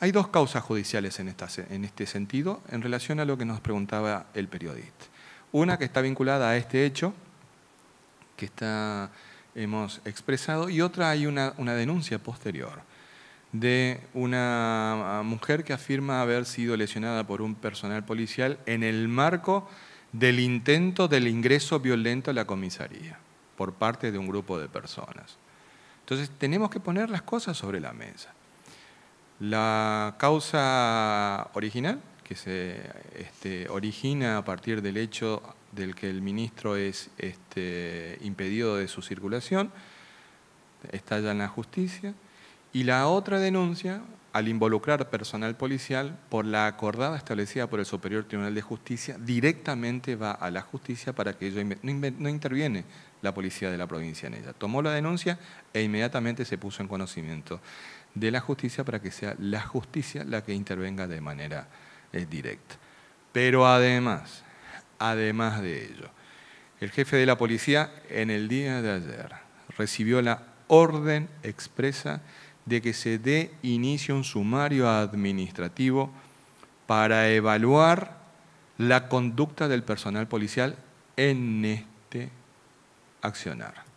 Hay dos causas judiciales en, este sentido en relación a lo que nos preguntaba el periodista. Una que está vinculada a este hecho que hemos expresado y otra hay una denuncia posterior de una ah, mujer que afirma haber sido lesionada por un personal policial en el marco del intento del ingreso violento a la comisaría por parte de un grupo de personas. Entonces tenemos que poner las cosas sobre la mesa. La causa original, que se este, origina a partir del hecho del que el ministro es este, impedido de su circulación, está ya en la justicia, y la otra denuncia al involucrar personal policial por la acordada establecida por el Superior Tribunal de Justicia, directamente va a la justicia para que no interviene la policía de la provincia en ella. Tomó la denuncia e inmediatamente se puso en conocimiento de la justicia para que sea la justicia la que intervenga de manera eh, directa. Pero además, además de ello, el jefe de la policía en el día de ayer recibió la orden expresa de que se dé inicio a un sumario administrativo para evaluar la conducta del personal policial en este accionar.